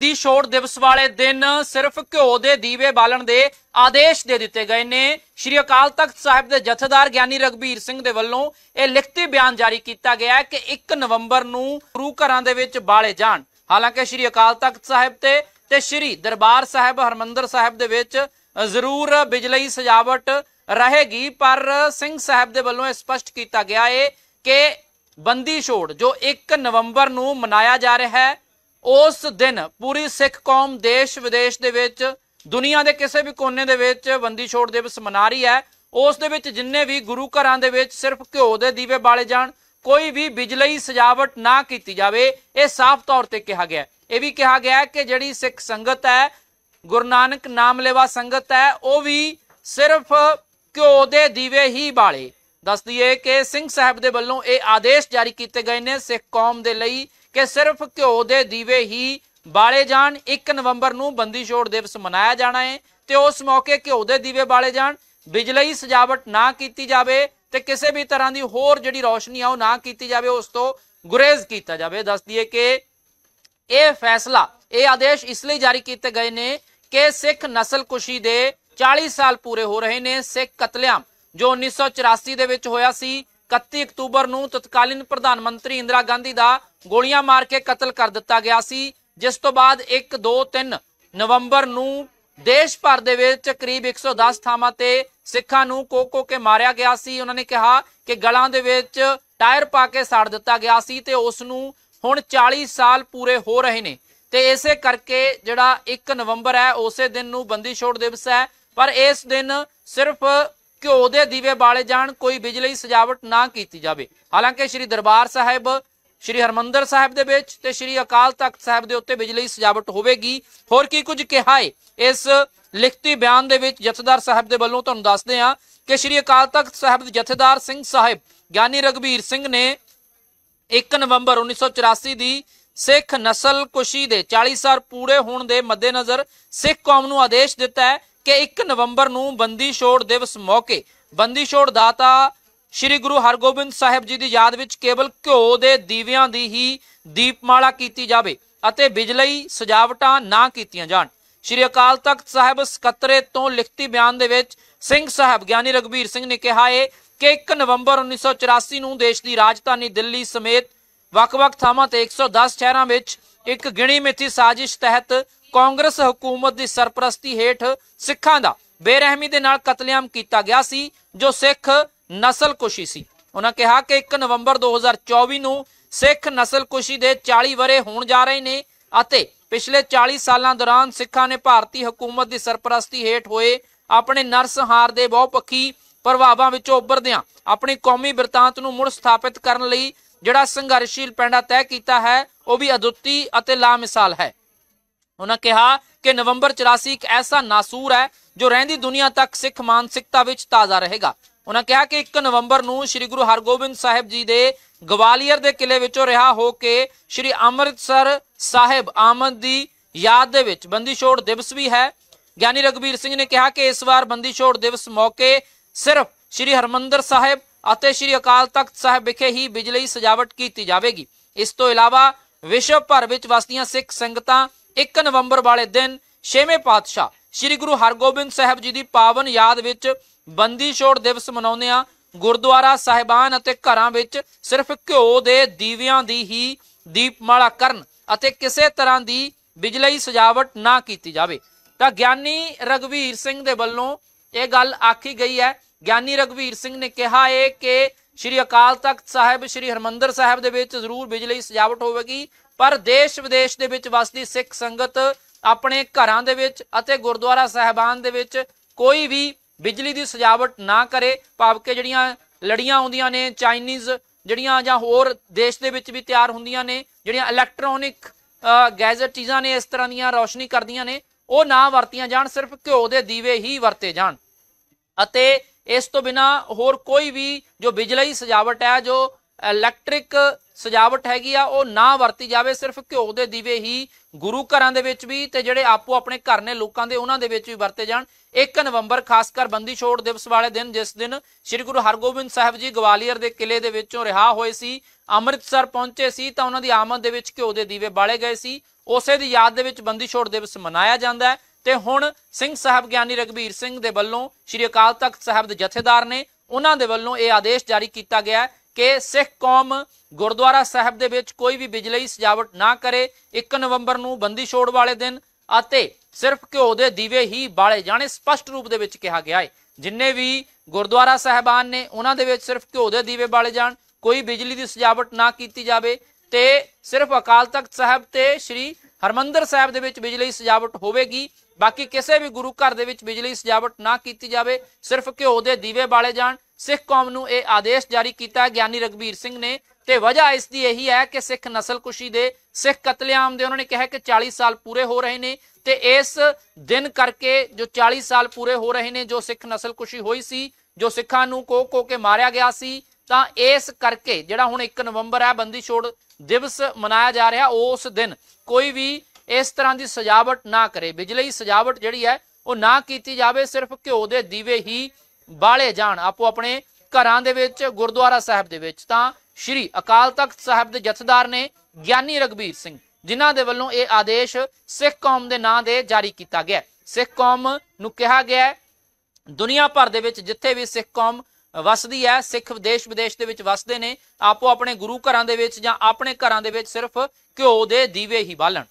ਦੀ ਛੋੜ ਦਿਵਸ ਵਾਲੇ ਦਿਨ ਸਿਰਫ ਘਿਓ ਦੇ ਦੀਵੇ ਬਾਲਣ ਦੇ ਆਦੇਸ਼ ਦੇ ਦਿੱਤੇ ਗਏ ਨੇ ਸ਼੍ਰੀ ਅਕਾਲ ਤਖਤ ਸਾਹਿਬ ਦੇ ਜਥੇਦਾਰ ਗਿਆਨੀ ਰਗਬੀਰ ਸਿੰਘ ਦੇ ਵੱਲੋਂ ਇਹ ਲਿਖਤੀ ਬਿਆਨ ਜਾਰੀ ਕੀਤਾ ਗਿਆ ਕਿ 1 ਨਵੰਬਰ ਨੂੰ ਗੁਰੂ ਘਰਾਂ ਦੇ ਵਿੱਚ ਬਾਲੇ ਜਾਣ ਹਾਲਾਂਕਿ ਸ਼੍ਰੀ ਅਕਾਲ ਤਖਤ ਸਾਹਿਬ ਤੇ ਤੇ ਸ਼੍ਰੀ ਦਰਬਾਰ ਸਾਹਿਬ ਹਰਮੰਦਰ ਸਾਹਿਬ ਦੇ ਵਿੱਚ ਜ਼ਰੂਰ ਬਿਜਲਈ ਸਜਾਵਟ ਰਹੇਗੀ ਪਰ ਸਿੰਘ ਸਾਹਿਬ ਦੇ ਵੱਲੋਂ ਇਹ ਸਪਸ਼ਟ ਕੀਤਾ ਗਿਆ ਹੈ ਕਿ ਬੰਦੀ ਛੋੜ ਜੋ 1 ਨਵੰਬਰ ਨੂੰ ਮਨਾਇਆ ਜਾ ਰਿਹਾ ਹੈ ਉਸ ਦਿਨ ਪੂਰੀ ਸਿੱਖ ਕੌਮ ਦੇਸ਼ ਵਿਦੇਸ਼ ਦੇ ਵਿੱਚ ਦੁਨੀਆ ਦੇ ਕਿਸੇ ਵੀ ਕੋਨੇ ਦੇ ਵਿੱਚ ਬੰਦੀ ਛੋੜ ਦਿਵਸ ਮਨਾ ਰਹੀ ਹੈ ਉਸ ਦੇ ਵਿੱਚ ਜਿੰਨੇ ਵੀ ਗੁਰੂ ਘਰਾਂ ਦੇ ਵਿੱਚ ਸਿਰਫ ਘਿਓ ਦੇ ਦੀਵੇ ਬਾਲੇ ਜਾਣ ਕੋਈ ਵੀ ਬਿਜਲਈ ਸਜਾਵਟ ਨਾ ਕੀਤੀ ਜਾਵੇ ਇਹ ਸਾਫ਼ ਤੌਰ ਤੇ ਕਿਹਾ ਗਿਆ ਇਹ ਵੀ ਕਿਹਾ ਗਿਆ ਕਿ ਜਿਹੜੀ ਸਿੱਖ ਸੰਗਤ ਹੈ ਗੁਰੂ ਨਾਨਕ ਨਾਮ ਲੈਵਾ ਸੰਗਤ ਹੈ ਉਹ ਵੀ ਸਿਰਫ ਘਿਓ ਦੇ ਦੀਵੇ ਹੀ ਬਾਲੇ ਦੱਸ ਦਈਏ ਕਿ ਸਿੰਘ ਸਾਹਿਬ ਦੇ ਵੱਲੋਂ ਇਹ ਆਦੇਸ਼ ਜਾਰੀ ਕੀਤੇ ਗਏ ਨੇ ਸਿੱਖ ਕੌਮ ਦੇ ਲਈ ਕਿ ਸਿਰਫ ਘਿਓ ਦੇ ਦੀਵੇ ਹੀ ਬਾਲੇ ਜਾਣ 1 ਨਵੰਬਰ ਨੂੰ ਬੰਦੀ ਛੋੜ ਦਿਵਸ ਮਨਾਇਆ ਜਾਣਾ ਹੈ ਤੇ ਉਸ ਮੌਕੇ ਘਿਓ ਦੇ ਦੀਵੇ ਬਾਲੇ ਜਾਣ ਬਿਜਲਈ ਸਜਾਵਟ ਨਾ ਕੀਤੀ ਜਾਵੇ ਤੇ ਕਿਸੇ ਵੀ ਤਰ੍ਹਾਂ ਦੀ ਹੋਰ ਜਿਹੜੀ ਰੌਸ਼ਨੀ ਆ ਉਹ ਨਾ ਕੀਤੀ ਜਾਵੇ ਉਸ ਤੋਂ ਗੁਰੇਜ਼ ਕੀਤਾ ਜਾਵੇ ਦੱਸ ਦਈਏ ਕਿ ਇਹ ਫੈਸਲਾ ਇਹ ਆਦੇਸ਼ ਇਸ ਲਈ ਜਾਰੀ ਕੀਤੇ ਗਏ ਨੇ ਕਿ ਸਿੱਖ ਨਸਲਕੁਸ਼ੀ ਦੇ 40 ਸਾਲ ਪੂਰੇ ਹੋ ਰਹੇ ਨੇ ਸਿੱਖ ਕਤਲਿਆਂ ਜੋ 1984 ਦੇ ਵਿੱਚ ਹੋਇਆ ਸੀ 31 ਅਕਤੂਬਰ ਨੂੰ ਤਤਕਾਲੀਨ ਪ੍ਰਧਾਨ ਮੰਤਰੀ ਇੰਦਰਾ ਗਾਂਧੀ ਦਾ ਗੋਲੀਆਂ ਮਾਰ ਕੇ ਕਤਲ ਕਰ ਦਿੱਤਾ ਗਿਆ ਸੀ ਜਿਸ ਤੋਂ ਬਾਅਦ 1 2 3 ਨਵੰਬਰ ਨੂੰ ਦੇਸ਼ ਭਰ ਦੇ ਵਿੱਚ ਕਰੀਬ 110 ਥਾਵਾਂ ਤੇ ਸਿੱਖਾਂ ਨੂੰ ਕੋਕੋ ਕੇ ਮਾਰਿਆ ਗਿਆ ਸੀ ਉਹਨਾਂ ਨੇ ਕਿਹਾ ਕਿ ਗਲਾਂ ਦੇ ਵਿੱਚ ਟਾਇਰ ਪਾ ਕੇ ਸਾੜ ਦਿੱਤਾ ਗਿਆ ਸੀ ਤੇ ਉਸ ਨੂੰ ਹੁਣ 40 ਸਾਲ ਪੂਰੇ ਹੋ ਰਹੇ ਨੇ ਤੇ ਇਸੇ ਕਰਕੇ ਜਿਹੜਾ 1 ਨਵੰਬਰ ਹੈ ਉਸੇ ਦਿਨ ਨੂੰ ਬੰਦੀ ਛੋੜ ਦਿਵਸ ਹੈ ਪਰ ਇਸ ਦਿਨ ਸਿਰਫ ਘਿਓ ਦੇ ਦੀਵੇ ਬਾਲੇ ਜਾਣ ਕੋਈ ਬਿਜਲੀ ਸਜਾਵਟ ਨਾ ਕੀਤੀ ਜਾਵੇ ਹਾਲਾਂਕਿ ਸ੍ਰੀ ਦਰਬਾਰ ਸਾਹਿਬ ਸ੍ਰੀ ਹਰਮੰਦਰ ਸਾਹਿਬ ਦੇ ਵਿੱਚ ਤੇ ਸ੍ਰੀ ਅਕਾਲ ਤਖਤ ਸਾਹਿਬ ਦੇ ਉੱਤੇ ਬਿਜਲੀ ਸਜਾਵਟ ਹੋਵੇਗੀ ਹੋਰ ਕੀ ਕੁਝ ਕਿਹਾ ਹੈ ਇਸ ਲਿਖਤੀ ਬਿਆਨ ਦੇ ਵਿੱਚ ਜਥੇਦਾਰ ਸਾਹਿਬ ਦੇ ਵੱਲੋਂ ਤੁਹਾਨੂੰ ਦੱਸਦੇ ਆ ਕਿ ਸ੍ਰੀ ਅਕਾਲ ਤਖਤ ਸਾਹਿਬ ਦੇ ਜਥੇਦਾਰ ਸਿੰਘ ਸਾਹਿਬ ਗਿਆਨੀ ਰਗਵੀਰ ਸਿੰਘ ਨੇ 1 ਨਵੰਬਰ 1984 ਦੀ ਸਿੱਖ ਨਸਲ ਕੁਸ਼ੀ ਦੇ 40 ਸਾਲ ਪੂਰੇ ਹੋਣ ਦੇ ਮੱਦੇਨਜ਼ਰ ਸਿੱਖ ਕੌਮ ਨੂੰ ਆਦੇਸ਼ ਦਿੱਤਾ ਹੈ ਕਿ 1 ਨਵੰਬਰ ਨੂੰ ਬੰਦੀ ਛੋੜ ਦਿਵਸ ਮੌਕੇ ਬੰਦੀ ਛੋੜ ਦਾਤਾ ਸ੍ਰੀ ਗੁਰੂ ਹਰਗੋਬਿੰਦ ਸਾਹਿਬ ਜੀ ਦੀ ਯਾਦ ਵਿੱਚ ਕੇਵਲ ਘਿਓ ਦੇ ਦੀਵਿਆਂ ਦੀ ਹੀ ਦੀਪਮਾਲਾ ਕੀਤੀ ਜਾਵੇ ਅਤੇ ਬਿਜਲਈ ਸਜਾਵਟਾਂ ਨਾ ਕੀਤੀਆਂ ਜਾਣ ਸ਼੍ਰੀ ਅਕਾਲ ਤਖਤ ਸਾਹਿਬ ਸਕੱਤਰੇ ਤੋਂ ਲਿਖਤੀ ਬਿਆਨ ਦੇ ਵਿੱਚ ਸਿੰਘ ਸਾਹਿਬ ਗਿਆਨੀ ਰਗਵੀਰ ਸਿੰਘ ਨੇ ਕਿਹਾ ਹੈ ਕਿ 1 ਨਵੰਬਰ 1984 ਨੂੰ ਦੇਸ਼ ਦੀ ਰਾਜਧਾਨੀ ਦਿੱਲੀ ਸਮੇਤ ਵੱਖ-ਵੱਖ ਥਾਵਾਂ ਤੇ 110 ਸ਼ਹਿਰਾਂ ਵਿੱਚ ਇੱਕ ਗਿਣੀ ਮਿੱਥੀ ਸਾਜ਼ਿਸ਼ ਤਹਿਤ ਕਾਂਗਰਸ ਹਕੂਮਤ ਦੀ ਸਰਪ੍ਰਸਤੀ ਹੇਠ ਸਿੱਖਾਂ ਦਾ ਬੇਰਹਿਮੀ ਦੇ ਨਾਲ ਕਤਲੇਆਮ ਕੀਤਾ ਗਿਆ ਸੀ ਜੋ ਸਿੱਖ ਨਸਲਕੁਸ਼ੀ ਸੀ ਉਹਨਾਂ ਕਿਹਾ ਕਿ 1 ਨਵੰਬਰ 2024 ਨੂੰ ਸਿੱਖ ਨਸਲਕੁਸ਼ੀ ਦੇ 40 ਬਰੇ ਹੋਣ ਜਾ ਰਹੇ ਨੇ ਅਤੇ ਪਿਛਲੇ 40 ਸਾਲਾਂ ਦੌਰਾਨ ਸਿੱਖਾਂ ਨੇ ਭਾਰਤੀ ਹਕੂਮਤ ਦੀ ਸਰਪ੍ਰਸਤੀ ਹੇਠ ਹੋਏ ਆਪਣੇ ਨਰਸਹਾਰ ਦੇ ਬਹੁਪੱਖੀ ਪ੍ਰਭਾਵਾਂ ਵਿੱਚੋਂ ਉੱਭਰਦਿਆਂ ਆਪਣੀ ਕੌਮੀ ਬਿਰਤਾਂਤ ਨੂੰ ਮੁੜ ਸਥਾਪਿਤ ਕਰਨ ਲਈ ਜਿਹੜਾ ਸੰਘਰਸ਼ੀਲ ਪੈਂਡਾ ਤੈਅ ਕੀਤਾ ਹੈ ਉਹ ਵੀ ਅਦੁੱਤੀ ਅਤੇ ਲਾਮਿਸਾਲ ਹੈ ਉਹਨਾਂ ਕਿਹਾ ਕਿ ਨਵੰਬਰ 84 ਇੱਕ ਐਸਾ ਨਾਸੂਰ ਹੈ ਜੋ ਰਹਿੰਦੀ ਦੁਨੀਆ ਤੱਕ ਸਿੱਖ ਮਾਨਸਿਕਤਾ ਵਿੱਚ ਤਾਜ਼ਾ ਰਹੇਗਾ ਉਹਨਾਂ ਕਿਹਾ ਕਿ 1 ਨਵੰਬਰ ਨੂੰ ਸ੍ਰੀ ਗੁਰੂ ਹਰਗੋਬਿੰਦ ਸਾਹਿਬ ਜੀ ਦੇ ਗਵਾਲੀਅਰ ਦੇ ਕਿਲੇ ਵਿੱਚੋਂ ਰਿਹਾ ਹੋ ਕੇ ਸ੍ਰੀ ਅੰਮ੍ਰਿਤਸਰ ਸਾਹਿਬ ਆਮਦ ਦੀ ਯਾਦ ਦੇ ਵਿੱਚ ਬੰਦੀ ਛੋੜ ਦਿਵਸ ਵੀ ਹੈ ਗਿਆਨੀ ਰਗਵੀਰ ਸਿੰਘ ਨੇ ਕਿਹਾ ਕਿ ਇਸ ਵਾਰ ਬੰਦੀ ਛੋੜ ਦਿਵਸ ਮੌਕੇ ਸਿਰਫ ਸ੍ਰੀ ਹਰਮੰਦਰ ਸਾਹਿਬ ਅਤੇ ਸ੍ਰੀ ਅਕਾਲ ਤਖਤ ਸਾਹਿਬ ਵਿਖੇ ਹੀ ਬਿਜਲੀ ਸਜਾਵਟ ਕੀਤੀ ਜਾਵੇਗੀ ਇਸ ਤੋਂ ਇਲਾਵਾ ਵਿਸ਼ਵ ਭਰ ਵਿੱਚ ਵਸਦੀਆਂ ਸਿੱਖ ਸੰਗਤਾਂ 1 ਨਵੰਬਰ ਵਾਲੇ ਦਿਨ 6ਵੇਂ ਪਾਤਸ਼ਾਹ ਸ੍ਰੀ ਗੁਰੂ ਹਰਗੋਬਿੰਦ ਸਾਹਿਬ ਜੀ ਦੀ ਪਾਵਨ ਯਾਦ ਵਿੱਚ ਬੰਦੀ ਛੋੜ ਦਿਵਸ ਮਨਾਉਂਦੇ ਆ ਗੁਰਦੁਆਰਾ ਸਾਹਿਬਾਨ ਅਤੇ ਘਰਾਂ ਵਿੱਚ ਸਿਰਫ ਘਿਓ ਦੇ ਦੀਵਿਆਂ ਦੀ ਹੀ ਦੀਪਮਾਲਾ ਕਰਨ ਅਤੇ ਕਿਸੇ ਤਰ੍ਹਾਂ ਦੀ ਬਿਜਲਈ ਸਜਾਵਟ ਨਾ ਕੀਤੀ ਜਾਵੇ ਤਾਂ ਗਿਆਨੀ ਰਗਵੀਰ ਸਿੰਘ ਦੇ ਵੱਲੋਂ ਇਹ ਗੱਲ ਆਖੀ ਗਈ ਹੈ ਗਿਆਨੀ ਰਗਵੀਰ ਸਿੰਘ ਨੇ ਕਿਹਾ ਹੈ ਕਿ ਸ਼੍ਰੀ ਅਕਾਲ ਤਖਤ ਸਾਹਿਬ ਸ਼੍ਰੀ ਹਰਮੰਦਰ ਸਾਹਿਬ ਦੇ ਵਿੱਚ ਜ਼ਰੂਰ ਬਿਜਲਈ ਸਜਾਵਟ ਹੋਵੇਗੀ ਪਰ ਦੇਸ਼ ਵਿਦੇਸ਼ ਦੇ ਵਿੱਚ ਵਸਦੀ ਸਿੱਖ ਸੰਗਤ ਆਪਣੇ ਘਰਾਂ ਦੇ ਵਿੱਚ ਅਤੇ ਗੁਰਦੁਆਰਾ ਸਹਿਬਾਨ ਦੇ ਵਿੱਚ ਕੋਈ ਵੀ ਬਿਜਲੀ ਦੀ ਸਜਾਵਟ ਨਾ ਕਰੇ ਭਾਵ ਕਿ ਜਿਹੜੀਆਂ ਲੜੀਆਂ ਆਉਂਦੀਆਂ ਨੇ ਚਾਈਨੀਜ਼ ਜਿਹੜੀਆਂ ਜਾਂ ਹੋਰ ਦੇਸ਼ ਦੇ ਵਿੱਚ ਵੀ ਤਿਆਰ ਹੁੰਦੀਆਂ ਨੇ ਜਿਹੜੀਆਂ ਇਲੈਕਟ੍ਰੋਨਿਕ ਗੈਜ਼ਟ ਚੀਜ਼ਾਂ ਨੇ ਇਸ ਤਰ੍ਹਾਂ ਦੀਆਂ ਰੌਸ਼ਨੀ ਕਰਦੀਆਂ ਨੇ ਉਹ ਨਾ ਵਰਤੀਆਂ ਜਾਣ ਸਿਰਫ ਘਿਓ ਦੇ ਦੀਵੇ ਹੀ ਵਰਤੇ ਜਾਣ ਅਤੇ ਇਸ ਤੋਂ ਬਿਨਾ ਹੋਰ ਕੋਈ ਵੀ ਜੋ ਬਿਜਲਈ ਸਜਾਵਟ ਹੈ ਜੋ ਇਲੈਕਟ੍ਰਿਕ ਸਜਾਵਟ ਹੈਗੀ ਆ ਉਹ ਨਾ ਵਰਤੀ ਜਾਵੇ ਸਿਰਫ ਘਿਓ ਦੇ ਦੀਵੇ ਹੀ ਗੁਰੂ ਘਰਾਂ ਦੇ ਵਿੱਚ ਵੀ ਤੇ ਜਿਹੜੇ ਆਪੋ ਆਪਣੇ ਘਰ ਨੇ ਲੋਕਾਂ ਦੇ ਉਹਨਾਂ ਦੇ ਵਿੱਚ ਵੀ ਵਰਤੇ ਜਾਣ 1 ਨਵੰਬਰ ਖਾਸ ਕਰ ਬੰਦੀ ਛੋੜ ਦਿਵਸ ਵਾਲੇ ਦਿਨ ਜਿਸ ਦਿਨ ਸ੍ਰੀ ਗੁਰੂ ਹਰਗੋਬਿੰਦ ਸਾਹਿਬ ਜੀ ਗਵਾਲੀਅਰ ਦੇ ਕਿਲੇ ਦੇ ਵਿੱਚੋਂ ਰਿਹਾ ਹੋਏ ਸੀ ਅੰਮ੍ਰਿਤਸਰ ਪਹੁੰਚੇ ਸੀ ਤਾਂ ਉਹਨਾਂ ਦੀ ਆਮਦ ਦੇ ਵਿੱਚ ਘਿਓ ਦੇ ਦੀਵੇ ਬਾਲੇ ਗਏ ਸੀ ਉਸੇ ਦੀ ਯਾਦ ਦੇ ਵਿੱਚ ਬੰਦੀ ਛੋੜ ਦਿਵਸ ਮਨਾਇਆ ਜਾਂਦਾ ਹੈ ਤੇ ਹੁਣ ਸਿੰਘ ਸਾਹਿਬ ਗਿਆਨੀ ਰਗਵੀਰ ਸਿੰਘ ਦੇ ਵੱਲੋਂ ਸ੍ਰੀ ਅਕਾਲ ਤਖਤ ਸਾਹਿਬ ਦੇ ਜਥੇਦਾਰ ਨੇ ਉਹਨਾਂ ਦੇ ਵੱਲੋਂ ਇਹ ਆਦੇਸ਼ ਜਾਰੀ ਕੀਤਾ ਗਿਆ ਕਿ ਸਿੱਖ ਕੌਮ ਗੁਰਦੁਆਰਾ ਸਾਹਿਬ ਦੇ ਵਿੱਚ ਕੋਈ ਵੀ ਬਿਜਲਈ ਸਜਾਵਟ ਨਾ ਕਰੇ 1 ਨਵੰਬਰ ਨੂੰ ਬੰਦੀ ਛੋੜ ਵਾਲੇ ਦਿਨ ਅਤੇ ਸਿਰਫ ਘਿਓ ਦੇ ਦੀਵੇ ਹੀ ਬਾਲੇ ਜਾਣੇ ਸਪਸ਼ਟ ਰੂਪ ਦੇ ਵਿੱਚ ਕਿਹਾ ਗਿਆ ਹੈ ਜਿੰਨੇ ਵੀ ਗੁਰਦੁਆਰਾ ਸਾਹਿਬਾਨ ਨੇ ਉਹਨਾਂ ਦੇ ਵਿੱਚ ਸਿਰਫ ਘਿਓ ਦੇ ਦੀਵੇ ਬਾਲੇ ਜਾਣ ਕੋਈ ਬਿਜਲੀ ਦੀ ਸਜਾਵਟ ਨਾ ਕੀਤੀ ਜਾਵੇ ਤੇ ਸਿਰਫ ਅਕਾਲ ਤਖਤ ਸਾਹਿਬ ਤੇ ਸ੍ਰੀ ਹਰਮੰਦਰ ਸਾਹਿਬ ਦੇ ਵਿੱਚ ਬਿਜਲੀ ਸਜਾਵਟ ਹੋਵੇਗੀ ਬਾਕੀ ਕਿਸੇ ਵੀ ਗੁਰੂ ਘਰ ਦੇ ਵਿੱਚ ਬਿਜਲੀ ਸਜਾਵਟ ਨਾ ਕੀਤੀ ਜਾਵੇ ਸਿਰਫ ਘਿਓ ਦੇ ਦੀਵੇ ਬਾਲੇ ਜਾਣ ਸਿੱਖ ਕੌਮ ਨੂੰ ਇਹ ਆਦੇਸ਼ ਜਾਰੀ ਕੀਤਾ ਗਿਆਨੀ ਰਗਵੀਰ ਸਿੰਘ ਨੇ ਤੇ ਵਜ੍ਹਾ ਇਸ ਦੀ ਇਹੀ ਹੈ ਕਿ ਸਿੱਖ ਨਸਲਕੁਸ਼ੀ ਦੇ ਸਿੱਖ ਕਤਲੇਆਮ ਦੇ ਉਹਨਾਂ ਨੇ ਕਿਹਾ ਕਿ 40 ਸਾਲ ਪੂਰੇ ਹੋ ਰਹੇ ਨੇ ਤੇ ਇਸ ਦਿਨ ਕਰਕੇ ਜੋ 40 ਸਾਲ ਪੂਰੇ ਹੋ ਰਹੇ ਨੇ ਜੋ ਸਿੱਖ ਨਸਲਕੁਸ਼ੀ ਹੋਈ ਸੀ ਜੋ ਸਿੱਖਾਂ ਨੂੰ ਕੋ ਕੋ ਕੇ ਮਾਰਿਆ ਗਿਆ ਸੀ ਤਾਂ ਇਸ ਕਰਕੇ ਜਿਹੜਾ ਹੁਣ 1 ਨਵੰਬਰ ਹੈ ਬੰਦੀ ਛੋੜ ਦਿਵਸ ਮਨਾਇਆ ਜਾ ਰਿਹਾ ਉਸ ਦਿਨ ਕੋਈ ਵੀ ਇਸ ਤਰ੍ਹਾਂ ਦੀ ਸਜਾਵਟ ਨਾ ਕਰੇ ਬਿਜਲੀ ਸਜਾਵਟ ਜਿਹੜੀ ਹੈ ਉਹ ਨਾ ਕੀਤੀ ਜਾਵੇ ਸਿਰਫ ਘਿਓ ਦੇ ਦੀਵੇ ਹੀ ਬਾਲੇ ਜਾਣ ਆਪੋ ਆਪਣੇ ਘਰਾਂ ਦੇ ਵਿੱਚ ਗੁਰਦੁਆਰਾ ਸਾਹਿਬ ਦੇ ਵਿੱਚ ਤਾਂ ਸ਼੍ਰੀ ਅਕਾਲ ਤਖਤ ਸਾਹਿਬ ਦੇ ਜਥੇਦਾਰ ਨੇ ਗਿਆਨੀ ਰਗਬੀਰ ਸਿੰਘ ਜਿਨ੍ਹਾਂ ਦੇ ਵੱਲੋਂ ਇਹ ਆਦੇਸ਼ ਸਿੱਖ ਕੌਮ ਦੇ ਨਾਂ ਦੇ ਜਾਰੀ ਕੀਤਾ ਗਿਆ ਸਿੱਖ ਕੌਮ ਨੂੰ ਕਿਹਾ ਗਿਆ ਦੁਨੀਆ ਭਰ ਦੇ ਵਿੱਚ ਜਿੱਥੇ ਵੀ ਸਿੱਖ ਕੌਮ ਵਸਦੀ ਹੈ ਸਿੱਖ ਦੇਸ਼ ਵਿਦੇਸ਼ ਦੇ ਵਿੱਚ ਵਸਦੇ ਨੇ ਆਪੋ ਆਪਣੇ ਗੁਰੂ ਘਰਾਂ ਦੇ ਵਿੱਚ ਜਾਂ ਆਪਣੇ ਘਰਾਂ ਦੇ ਵਿੱਚ ਸਿਰਫ ਘਿਓ ਦੇ ਦੀਵੇ ਹੀ ਬਾਲਣ